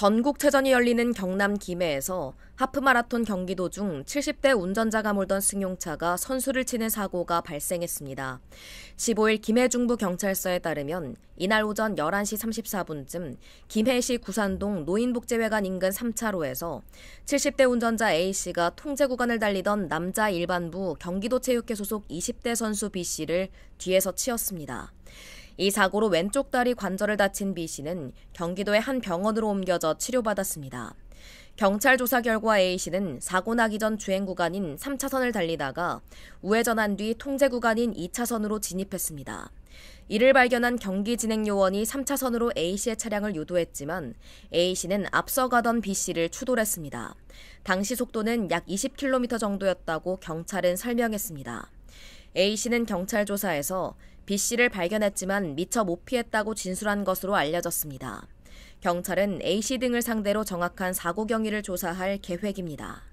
전국체전이 열리는 경남 김해에서 하프마라톤 경기 도중 70대 운전자가 몰던 승용차가 선수를 치는 사고가 발생했습니다. 15일 김해중부경찰서에 따르면 이날 오전 11시 34분쯤 김해시 구산동 노인복지회관 인근 3차로에서 70대 운전자 A씨가 통제 구간을 달리던 남자 일반부 경기도체육회 소속 20대 선수 B씨를 뒤에서 치었습니다. 이 사고로 왼쪽 다리 관절을 다친 B 씨는 경기도의 한 병원으로 옮겨져 치료받았습니다. 경찰 조사 결과 A 씨는 사고 나기 전 주행 구간인 3차선을 달리다가 우회전한 뒤 통제 구간인 2차선으로 진입했습니다. 이를 발견한 경기 진행 요원이 3차선으로 A 씨의 차량을 유도했지만 A 씨는 앞서가던 B 씨를 추돌했습니다. 당시 속도는 약 20km 정도였다고 경찰은 설명했습니다. A씨는 경찰 조사에서 B씨를 발견했지만 미처 못 피했다고 진술한 것으로 알려졌습니다. 경찰은 A씨 등을 상대로 정확한 사고 경위를 조사할 계획입니다.